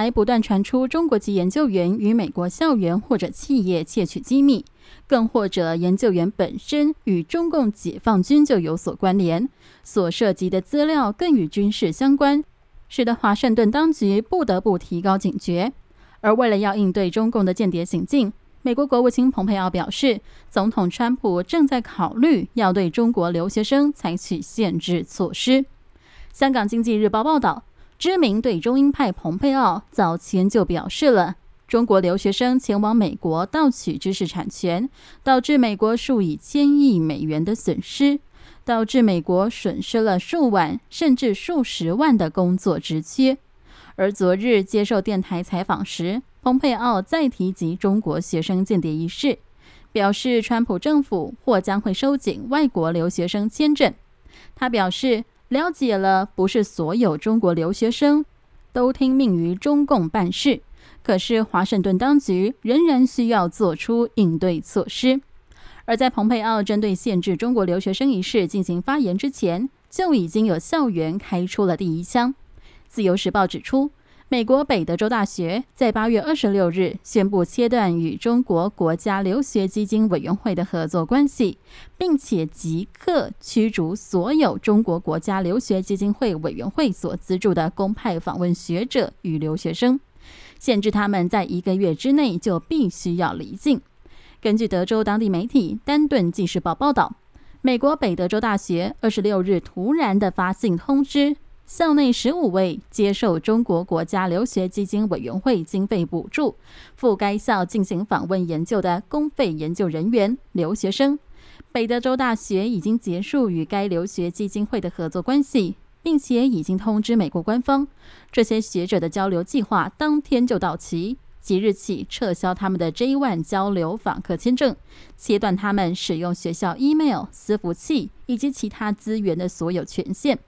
还不断传出中国籍研究员与美国校园或者企业窃取机密，更或者研究员本身与中共解放军就有所关联，所涉及的资料更与军事相关，使得华盛顿当局不得不提高警觉。而为了要应对中共的间谍行径，美国国务卿蓬佩奥表示，总统川普正在考虑要对中国留学生采取限制措施。香港经济日报报道。知名对中英派蓬佩奥早前就表示了，中国留学生前往美国盗取知识产权，导致美国数以千亿美元的损失，导致美国损失了数万甚至数十万的工作职缺。而昨日接受电台采访时，蓬佩奥再提及中国学生间谍一事，表示川普政府或将会收紧外国留学生签证。他表示。了解了，不是所有中国留学生都听命于中共办事，可是华盛顿当局仍然需要做出应对措施。而在蓬佩奥针对限制中国留学生一事进行发言之前，就已经有校园开出了第一枪。《自由时报》指出。美国北德州大学在八月二十六日宣布切断与中国国家留学基金委员会的合作关系，并且即刻驱逐所有中国国家留学基金会委员会所资助的公派访问学者与留学生，限制他们在一个月之内就必须要离境。根据德州当地媒体《丹顿纪事报》报道，美国北德州大学二十六日突然的发信通知。校内十五位接受中国国家留学基金委员会经费补助、赴该校进行访问研究的公费研究人员、留学生，北德州大学已经结束与该留学基金会的合作关系，并且已经通知美国官方，这些学者的交流计划当天就到期，即日起撤销他们的 J-1 交流访客签证，切断他们使用学校 email、私服器以及其他资源的所有权限。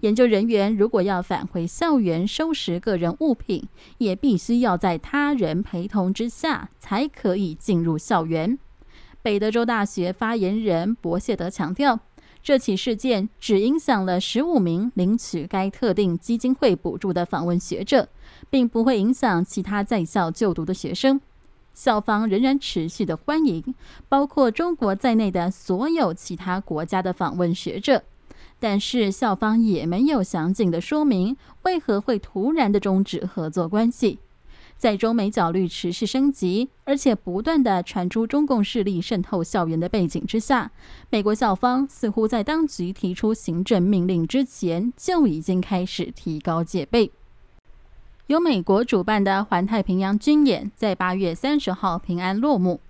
研究人员如果要返回校园收拾个人物品，也必须要在他人陪同之下才可以进入校园。北德州大学发言人博谢德强调，这起事件只影响了十五名领取该特定基金会补助的访问学者，并不会影响其他在校就读的学生。校方仍然持续的欢迎包括中国在内的所有其他国家的访问学者。但是校方也没有详尽的说明为何会突然的终止合作关系。在中美角力持续升级，而且不断的传出中共势力渗透校园的背景之下，美国校方似乎在当局提出行政命令之前就已经开始提高戒备。由美国主办的环太平洋军演在八月三十号平安落幕。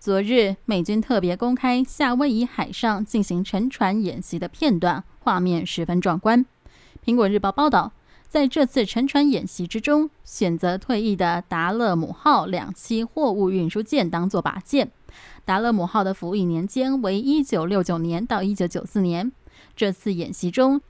昨日，美军特别公开夏威夷海上进行沉船演习的片段，画面十分壮观。苹果日报报道，在这次沉船演习之中，选择退役的达勒姆号两栖货物运输舰当做靶舰。达勒姆号的服役年间为一九六九年到一九九四年。这次演习中，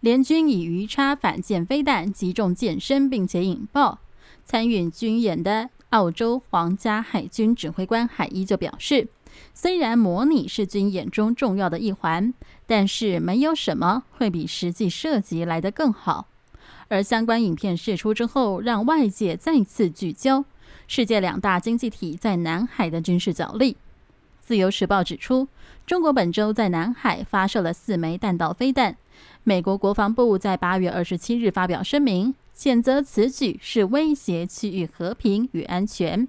联军以鱼叉反舰飞弹击中舰身并且引爆。参与军演的。澳洲皇家海军指挥官海伊就表示，虽然模拟是军眼中重要的一环，但是没有什么会比实际射击来得更好。而相关影片释出之后，让外界再次聚焦世界两大经济体在南海的军事角力。自由时报指出，中国本周在南海发射了四枚弹道飞弹。美国国防部在八月二十七日发表声明，谴责此举是威胁区域和平与安全。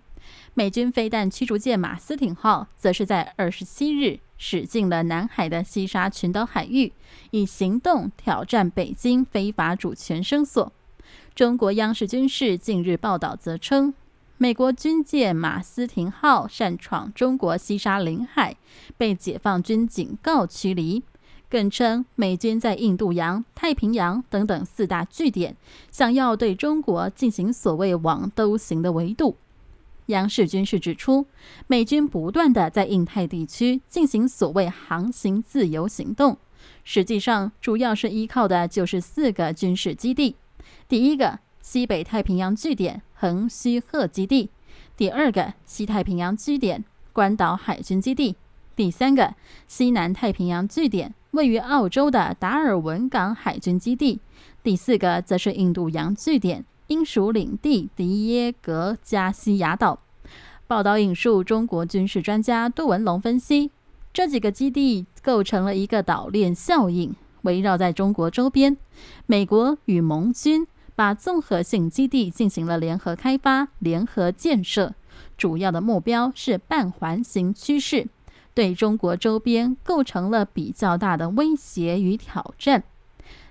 美军飞弹驱逐舰马斯廷号则是在二十七日驶进了南海的西沙群岛海域，以行动挑战北京非法主权声索。中国央视军事近日报道则称，美国军舰马斯廷号擅闯中国西沙领海，被解放军警告驱离。更称美军在印度洋、太平洋等等四大据点，想要对中国进行所谓“网兜型”的围堵。央视军事指出，美军不断的在印太地区进行所谓“航行自由”行动，实际上主要是依靠的就是四个军事基地：第一个西北太平洋据点——横须贺基地；第二个西太平洋据点——关岛海军基地；第三个西南太平洋据点。位于澳洲的达尔文港海军基地，第四个则是印度洋据点英属领地迪耶格加西亚岛。报道引述中国军事专家杜文龙分析，这几个基地构成了一个岛链效应，围绕在中国周边。美国与盟军把综合性基地进行了联合开发、联合建设，主要的目标是半环形趋势。对中国周边构成了比较大的威胁与挑战。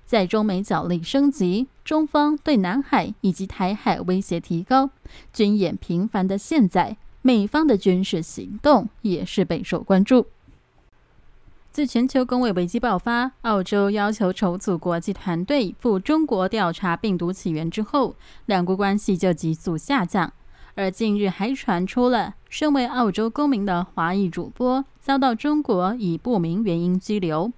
在中美角力升级、中方对南海以及台海威胁提高、军演频繁的现在，美方的军事行动也是备受关注。自全球工业危机爆发，澳洲要求重组国际团队赴中国调查病毒起源之后，两国关系就急速下降。而近日还传出了，身为澳洲公民的华裔主播遭到中国以不明原因拘留。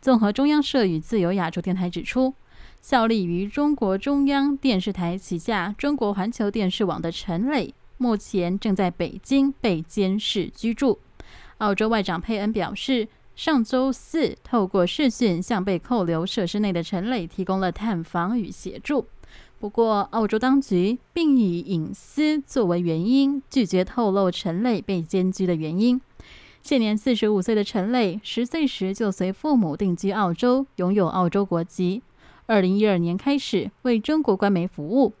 综合中央社与自由亚洲电台指出，效力于中国中央电视台旗下中国环球电视网的陈磊，目前正在北京被监视居住。澳洲外长佩恩表示，上周四透过视讯向被扣留设施内的陈磊提供了探访与协助。不过，澳洲当局并以隐私作为原因，拒绝透露陈磊被监拘的原因。现年四十五岁的陈磊，十岁时就随父母定居澳洲，拥有澳洲国籍。二零一二年开始为中国官媒服务，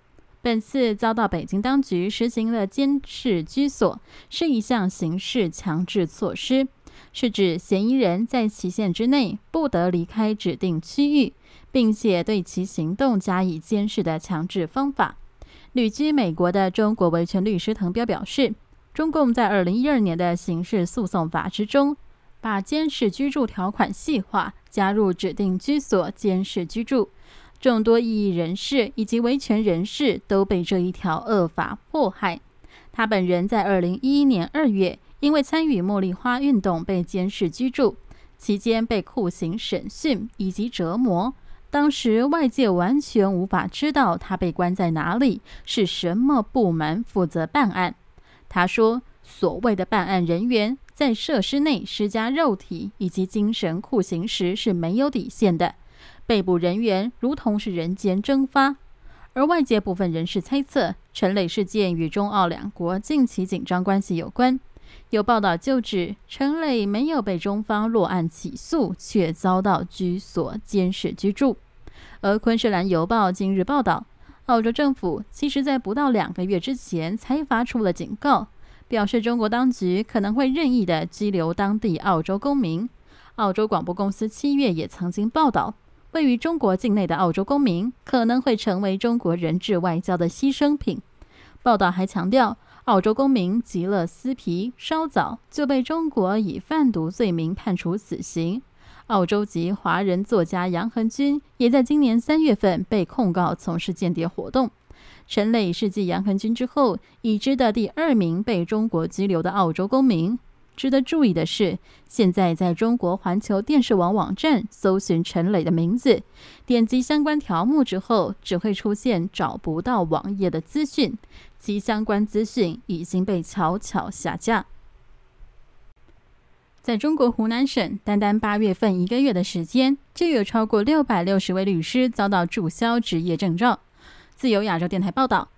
本次遭到北京当局实行了监视居所，是一项刑事强制措施。是指嫌疑人在期限之内不得离开指定区域，并且对其行动加以监视的强制方法。旅居美国的中国维权律师滕彪表示，中共在二零一二年的刑事诉讼法之中，把监视居住条款细化，加入指定居所监视居住。众多异议人士以及维权人士都被这一条恶法迫害。他本人在二零一一年二月。因为参与茉莉花运动被监视居住，期间被酷刑审讯以及折磨。当时外界完全无法知道他被关在哪里，是什么部门负责办案。他说：“所谓的办案人员在设施内施加肉体以及精神酷刑时是没有底线的，被捕人员如同是人间蒸发。”而外界部分人士猜测，陈磊事件与中澳两国近期紧张关系有关。有报道就指，陈磊没有被中方落案起诉，却遭到居所监视居住。而昆士兰邮报近日报道，澳洲政府其实在不到两个月之前才发出了警告，表示中国当局可能会任意的拘留当地澳洲公民。澳洲广播公司七月也曾经报道，位于中国境内的澳洲公民可能会成为中国人质外交的牺牲品。报道还强调。澳洲公民吉勒斯皮稍早就被中国以贩毒罪名判处死刑。澳洲籍华人作家杨恒军也在今年三月份被控告从事间谍活动。陈磊是继杨恒军之后已知的第二名被中国拘留的澳洲公民。值得注意的是，现在在中国环球电视网网站搜寻陈磊的名字，点击相关条目之后，只会出现找不到网页的资讯，其相关资讯已经被悄悄下架。在中国湖南省，单单八月份一个月的时间，就有超过六百六十位律师遭到注销执业证照。自由亚洲电台报道，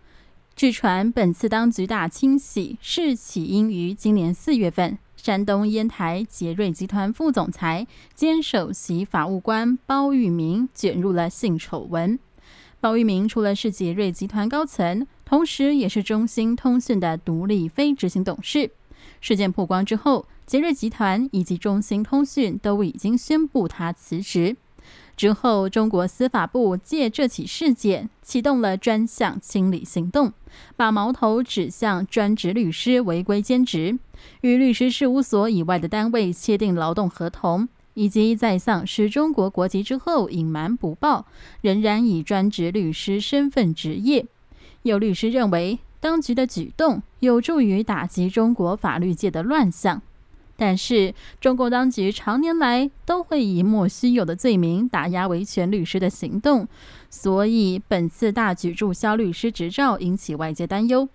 据传本次当局大清洗是起因于今年四月份。山东烟台杰瑞集团副总裁兼首席法务官包玉明卷入了性丑闻。包玉明除了是杰瑞集团高层，同时也是中兴通讯的独立非执行董事。事件曝光之后，杰瑞集团以及中兴通讯都已经宣布他辞职。之后，中国司法部借这起事件启动了专项清理行动，把矛头指向专职律师违规兼职、与律师事务所以外的单位签订劳动合同，以及在丧失中国国籍之后隐瞒不报，仍然以专职律师身份执业。有律师认为，当局的举动有助于打击中国法律界的乱象。但是，中共当局常年来都会以莫须有的罪名打压维权律师的行动，所以本次大举注销律师执照引起外界担忧。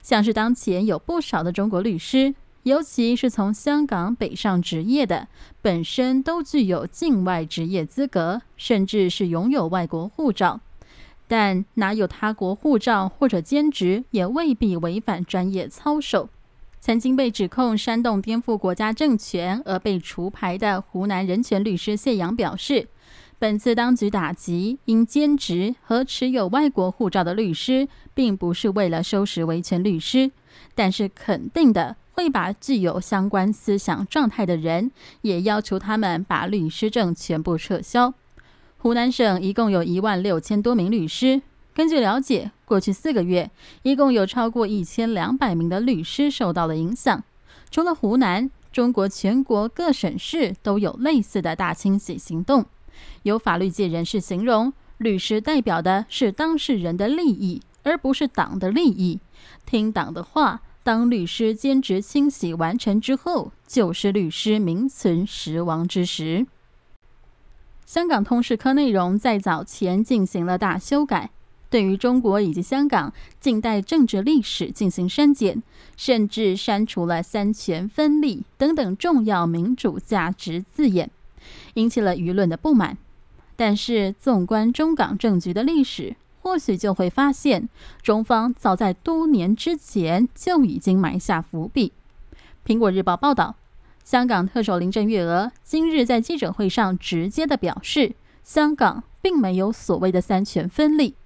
像是当前有不少的中国律师，尤其是从香港北上执业的，本身都具有境外执业资格，甚至是拥有外国护照。但哪有他国护照或者兼职，也未必违反专业操守。曾经被指控煽动颠覆国家政权而被除牌的湖南人权律师谢阳表示，本次当局打击因兼职和持有外国护照的律师，并不是为了收拾维权律师，但是肯定的会把具有相关思想状态的人，也要求他们把律师证全部撤销。湖南省一共有一万六千多名律师，根据了解。过去四个月，一共有超过一千两百名的律师受到了影响。除了湖南，中国全国各省市都有类似的大清洗行动。有法律界人士形容，律师代表的是当事人的利益，而不是党的利益。听党的话，当律师兼职清洗完成之后，就是律师名存实亡之时。香港通识科内容在早前进行了大修改。对于中国以及香港近代政治历史进行删减，甚至删除了“三权分立”等等重要民主价值字眼，引起了舆论的不满。但是，纵观中港政局的历史，或许就会发现，中方早在多年之前就已经埋下伏笔。《苹果日报》报道，香港特首林郑月娥今日在记者会上直接的表示，香港并没有所谓的“三权分立”。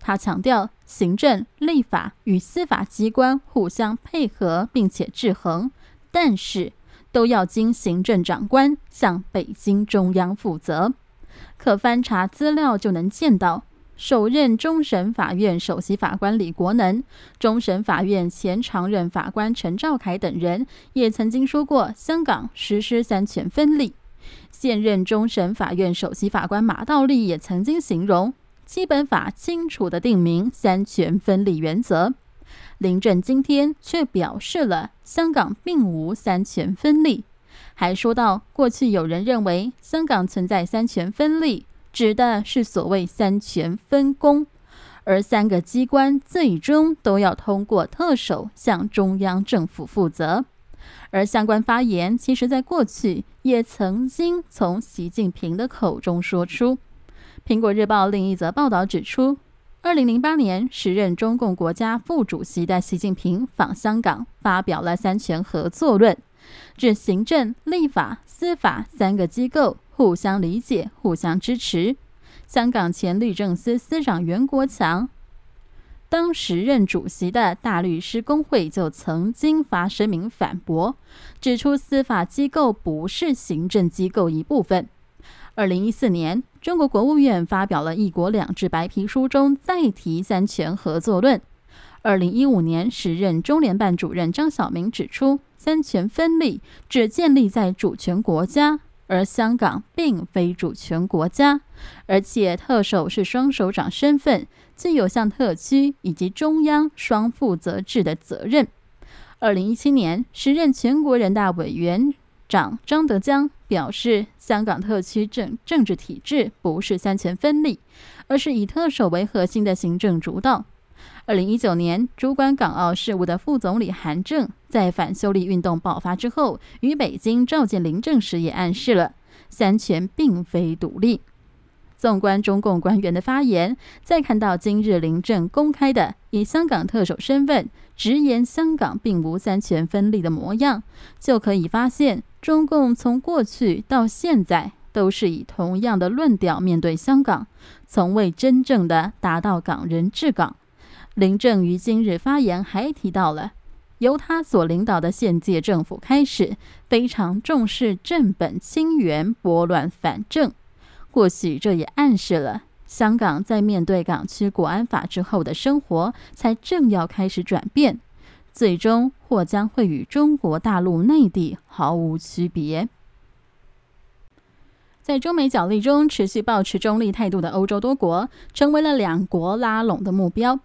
他强调，行政、立法与司法机关互相配合，并且制衡，但是都要经行政长官向北京中央负责。可翻查资料就能见到，首任终审法院首席法官李国能、终审法院前常任法官陈兆凯等人也曾经说过，香港实施三权分立。现任终审法院首席法官马道立也曾经形容。基本法清楚地定明三权分立原则，林郑今天却表示了香港并无三权分立，还说到过去有人认为香港存在三权分立，指的是所谓三权分工，而三个机关最终都要通过特首向中央政府负责。而相关发言其实在过去也曾经从习近平的口中说出。《苹果日报》另一则报道指出，二零零八年，时任中共国家副主席的习近平访香港，发表了“三权合作论”，指行政、立法、司法三个机构互相理解、互相支持。香港前律政司司长袁国强当时任主席的大律师工会就曾经发声明反驳，指出司法机构不是行政机构一部分。二零一四年。中国国务院发表了一国两制白皮书中再提三权合作论。二零一五年，时任中联办主任张晓明指出，三权分立只建立在主权国家，而香港并非主权国家，而且特首是双首长身份，具有向特区以及中央双负责制的责任。二零一七年，时任全国人大委员。长张德江表示，香港特区政政治体制不是三权分立，而是以特首为核心的行政主导。二零一九年，主管港澳事务的副总理韩正在反修例运动爆发之后，与北京召见林郑时也暗示了三权并非独立。纵观中共官员的发言，再看到今日林郑公开的以香港特首身份直言香港并无三权分立的模样，就可以发现中共从过去到现在都是以同样的论调面对香港，从未真正的达到港人治港。林郑于今日发言还提到了，由他所领导的现届政府开始非常重视正本清源、拨乱反正。或许这也暗示了香港在面对港区国安法之后的生活，才正要开始转变，最终或将会与中国大陆内地毫无区别。在中美角力中持续保持中立态度的欧洲多国，成为了两国拉拢的目标。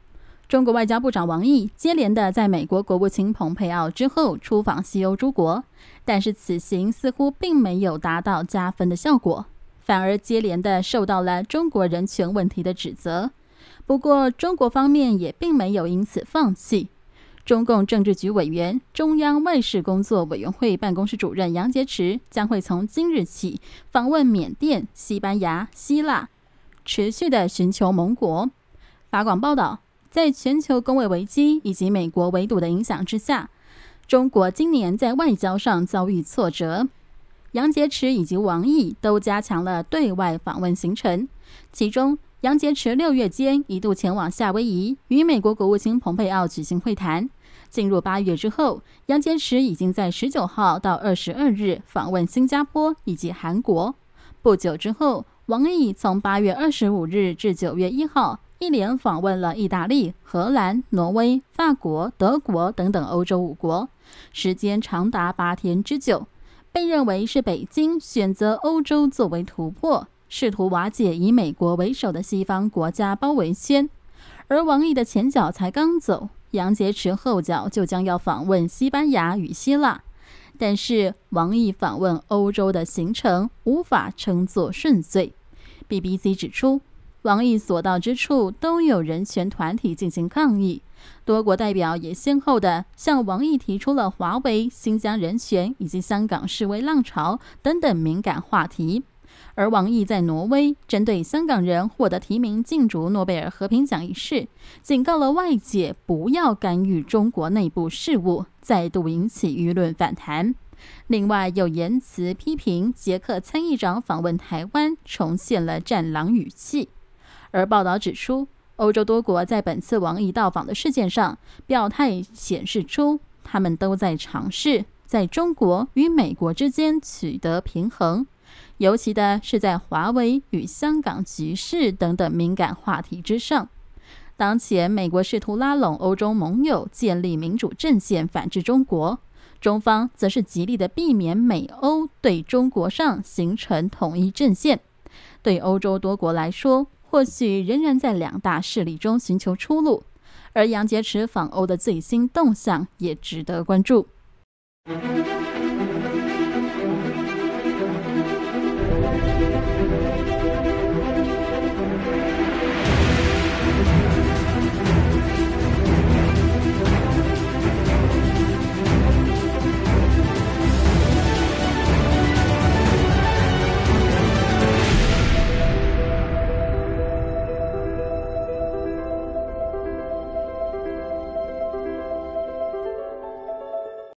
中国外交部长王毅接连的在美国国务卿蓬佩奥之后出访西欧诸国，但是此行似乎并没有达到加分的效果。反而接连的受到了中国人权问题的指责。不过，中国方面也并没有因此放弃。中共政治局委员、中央外事工作委员会办公室主任杨洁篪将会从今日起访问缅甸、西班牙、希腊，持续的寻求盟国。法广报道，在全球工卫危机以及美国围堵的影响之下，中国今年在外交上遭遇挫折。杨洁篪以及王毅都加强了对外访问行程。其中，杨洁篪六月间一度前往夏威夷，与美国国务卿蓬佩奥举行会谈。进入八月之后，杨洁篪已经在十九号到二十二日访问新加坡以及韩国。不久之后，王毅从八月二十五日至九月一号，一连访问了意大利、荷兰、挪威、法国、德国等等欧洲五国，时间长达八天之久。被认为是北京选择欧洲作为突破，试图瓦解以美国为首的西方国家包围圈。而王毅的前脚才刚走，杨洁篪后脚就将要访问西班牙与希腊。但是王毅访问欧洲的行程无法称作顺遂。BBC 指出，王毅所到之处都有人权团体进行抗议。多国代表也先后的向王毅提出了华为、新疆人权以及香港示威浪潮等等敏感话题，而王毅在挪威针对香港人获得提名进驻诺贝尔和平奖一事，警告了外界不要干预中国内部事务，再度引起舆论反弹。另外，又言辞批评捷克参议长访问台湾，重现了战狼语气。而报道指出。欧洲多国在本次王毅到访的事件上表态，显示出他们都在尝试在中国与美国之间取得平衡，尤其的是在华为与香港局势等等敏感话题之上。当前，美国试图拉拢欧洲盟友建立民主阵线反制中国，中方则是极力的避免美欧对中国上形成统一阵线。对欧洲多国来说。或许仍然在两大势力中寻求出路，而杨洁篪访欧的最新动向也值得关注。